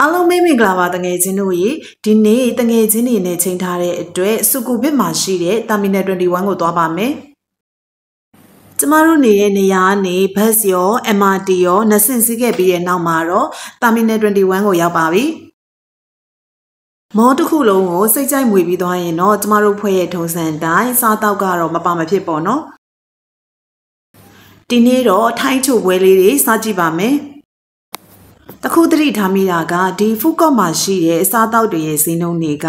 အားလုံးမိတ်မင်္ဂလာပါတငယ်ချင်းတို့ရေဒီနေ့တငယ်ချင်းတွေနဲ့ချိန်ထားတဲ့အတွက်စုကူဘစ်မှာရှိတဲ့ Terminal 21ကိုသွားပါမယ်ကျမတို့နေတဲ့နေရာကနေဘတ်ရော MRT ရောနှဆင့်စီးခဲ့ပြီးတဲ့နောက်မှာတော့ Terminal 21ကိုရောက်ပါပြီမောတစ်ခုလုံးကိုစိတ်ကြိုက်မွေပြီးသွားရင်တော့ကျမတို့ဖွဲ့ရဲ့ထုံစံတိုင်းစားတောက်ကတော့မပါမဖြစ်ပေါ့နော်ဒီနေ့တော့ထိုင်းချိုပွဲလေးတွေစားကြည့်ပါမယ်။တခုတတိထားမိတာကဒီဖူကော့မှာရှိတဲ့စားတောက်တွေရဲ့ဈေးနှုန်းတွေက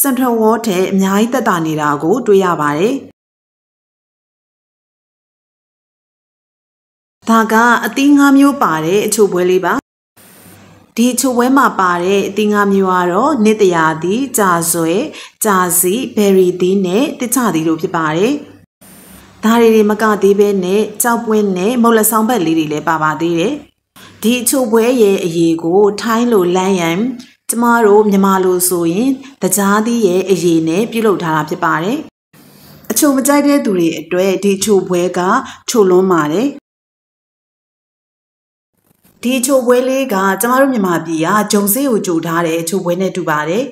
Central World ထဲအများကြီးတက်တာနေတာကိုတွေ့ရပါတယ်။ဒါကအသီးငါးမျိုးပါတဲ့အချိုပွဲလေးပါ ဒီချိုပွဲမှာပါတဲ့အသီးငါးမျိုးကတော့နေတရာသီးကြာဆွဲကြာစီဘယ်ရီသီးနဲ့တခြားသီးတို့ဖြစ်ပါတယ်။ဒါတွေတွေမကသေးပဲနဲ့ကြောက်ပွင့်နဲ့မုတ်လဆောင်ဘက်လေးတွေလည်းပါပါသေးတယ်။ဒီအချိုပွဲရဲ့အရေးကို ထိုင်းလိုလမ်းရန်ကျမတို့မြန်မာလိုဆိုရင်တကြားသီးရဲ့အရေးနဲ့ပြုလုပ်ထားတာဖြစ်ပါတယ်။အချိုမကြိုက်တဲ့သူတွေအတွက်ဒီအချိုပွဲကချိုလွန်းပါတယ်။ဒီအချိုပွဲလေးကကျမတို့မြန်မာပြည်ကဂျုံစေးကိုကြိုထားတဲ့အချိုပွဲနဲ့တူပါတယ်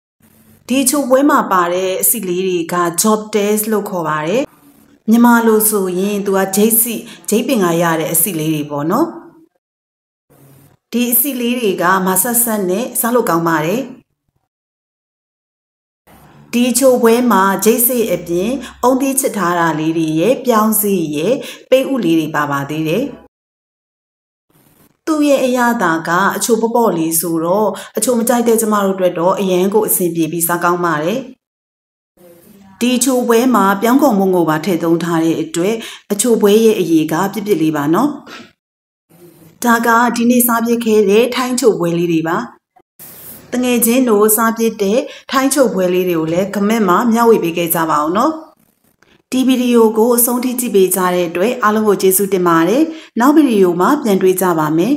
။ဒီအချိုပွဲမှာပါတဲ့အစီလေးတွေက job test လို့ခေါ်ပါတယ်။မြန်မာလိုဆိုရင်သူကဂျိတ်စီဂျိတ်ပင်ကရတဲ့အစီလေးတွေပေါ့နော်။ဒီအစီလေးတွေကမဆက်ဆက်နဲ့စားလို့ကောင်းပါတယ်ဒီချိုပွဲမှာဂျိတ်စီအပြင်အုံသီးချစ်ထားတာလေးတွေရဲ့ပြောင်းစီရဲ့ပိတ်ဥလေးတွေပါပါသေးတယ်သူ့ရဲ့အရာသာက အချိုပေါပေါလေးဆိုတော့အချိုမကြိုက်တဲ့ကျမတို့အတွက်တော့အရန်ကိုအဆင်ပြေပြီးစားကောင်းပါတယ်။ဒီချိုပွဲမှာပြောင်းကုန်မုံကိုပါထည့်သုံးထားတဲ့အတွက်အချိုပွဲရဲ့အရေးကပြစ်ပြစ်လေးပါနော်။ဒါကဒီနေ့စားပြစ်ခဲ့တဲ့ထိုင်းချုပ်ပွဲလေးတွေပါတငယ်ချင်းတို့စားပြစ်တဲ့ထိုင်းချုပ်ပွဲလေးတွေကိုလည်း comment မှာမျှဝေပေးခဲ့ကြပါအောင်နော်ဒီဗီဒီယိုကိုအဆုံးထိကြည့်ပေးကြတဲ့အတွက်အားလုံးကိုကျေးဇူးတင်ပါတယ်နောက်ဗီဒီယိုမှာပြန်တွေ့ကြပါမယ်